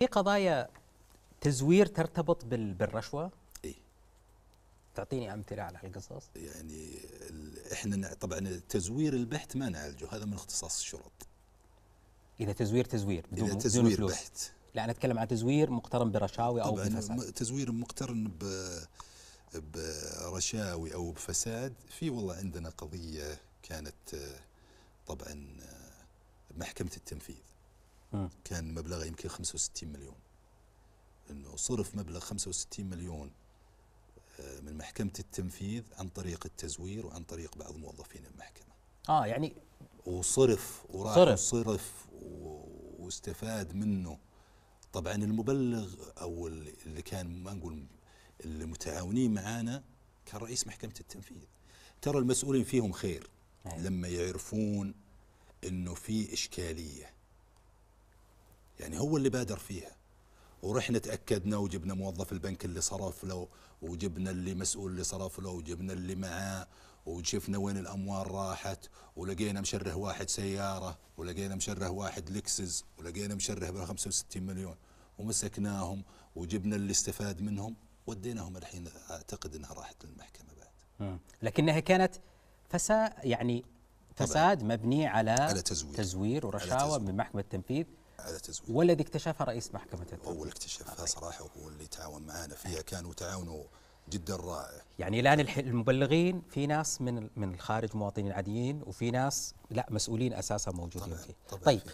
في قضايا تزوير ترتبط بالرشوه؟ اي تعطيني امثله على هالقصص؟ يعني احنا طبعا تزوير البحث ما نعالجه هذا من اختصاص الشرط اذا تزوير تزوير بدون إذا تزوير بدون بحت لا انا اتكلم عن تزوير مقترن برشاوي او بفساد تزوير مقترن ب برشاوي او بفساد في والله عندنا قضيه كانت طبعا محكمه التنفيذ كان مبلغ يمكن 65 مليون انه صرف مبلغ 65 مليون آه، من محكمة التنفيذ عن طريق التزوير وعن طريق بعض موظفين المحكمة اه يعني وصرف وراح صرف. وصرف واستفاد منه طبعا المبلغ او اللي كان ما نقول اللي متعاونين معانا كان رئيس محكمة التنفيذ ترى المسؤولين فيهم خير نعم. لما يعرفون انه في اشكاليه يعني هو اللي بادر فيها ورحنا تاكدنا وجبنا موظف البنك اللي صرف له وجبنا اللي مسؤول اللي صرف له وجبنا اللي معاه وشفنا وين الاموال راحت ولقينا مشره واحد سياره ولقينا مشره واحد لكسز ولقينا مشره ب 65 مليون ومسكناهم وجبنا اللي استفاد منهم وديناهم الحين اعتقد انها راحت للمحكمه بعد آه. لكنها كانت فساد يعني فساد مبني على, على تزوير, تزوير ورشاوى من محكمه التنفيذ على تزويد والذي اكتشفها رئيس محكمة التنفيذ هو اللي اكتشفها صراحة وهو اللي تعاون معنا فيها أيوة. كانوا تعاونه جدا رائع يعني الان المبلغين في ناس من من الخارج مواطنين عاديين وفي ناس لا مسؤولين اساسا موجودين طبعًا فيه طبعًا طيب فيه.